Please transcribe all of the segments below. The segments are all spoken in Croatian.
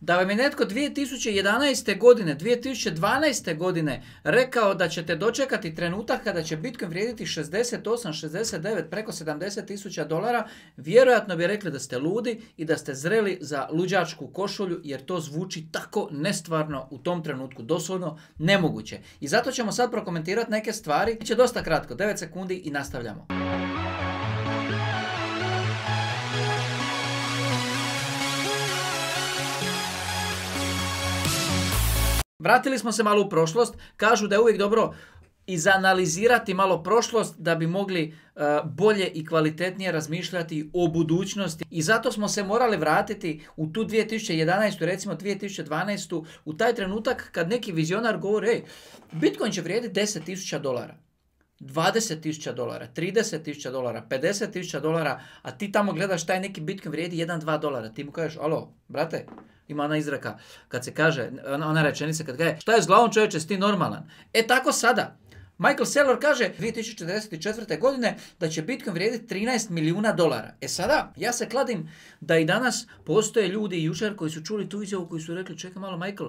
Da vam je netko 2011. godine, 2012. godine rekao da ćete dočekati trenutak kada će Bitcoin vrijediti 68, 69, preko 70 tisuća dolara, vjerojatno bi rekli da ste ludi i da ste zreli za luđačku košulju jer to zvuči tako nestvarno u tom trenutku, doslovno nemoguće. I zato ćemo sad prokomentirati neke stvari, će dosta kratko, 9 sekundi i nastavljamo. Vratili smo se malo u prošlost, kažu da je uvijek dobro izanalizirati malo prošlost da bi mogli e, bolje i kvalitetnije razmišljati o budućnosti. I zato smo se morali vratiti u tu 2011. recimo 2012. u taj trenutak kad neki vizionar govori ej, Bitcoin će vrijediti 10.000 dolara. 20.000 dolara, 30.000 dolara, 50.000 dolara, a ti tamo gledaš taj neki Bitcoin vrijedi 1-2 dolara. Ti mu kažeš, alo, brate, ima ona izraka kad se kaže, ona, rečenica kad kaže, šta je s glavom čovječe, si ti normalan? E tako sada, Michael Saylor kaže 2044. godine da će Bitcoin vrijediti 13 milijuna dolara. E sada, ja se kladim da i danas postoje ljudi i jučer koji su čuli tu izjavu koji su rekli čekaj malo Michael,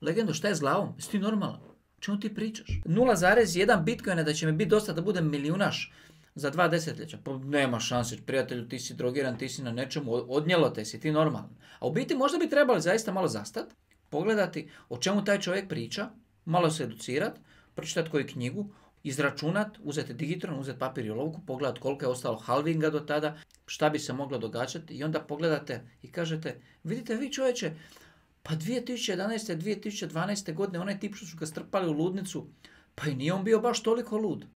legendo šta je s glavom? Jesi ti normalan? Čemu ti pričaš? 0,1 Bitcoina da će mi biti dosta da budem milijunaš za dva desetljeća. Pa nema šanse, prijatelju, ti si drogiran, ti si na nečemu, odnijelo te si, ti normalan. A u biti možda bi trebali zaista malo zastati, pogledati o čemu taj čovjek priča, malo se educirati, pročitati koju knjigu, izračunat, uzeti digitron, uzeti papir i olovku, pogledat koliko je ostalo halvinga do tada, šta bi se moglo događati i onda pogledate i kažete, vidite vi čovječe, pa 2011. 2012. godine onaj tip što su ga strpali u ludnicu, pa i nije on bio baš toliko lud.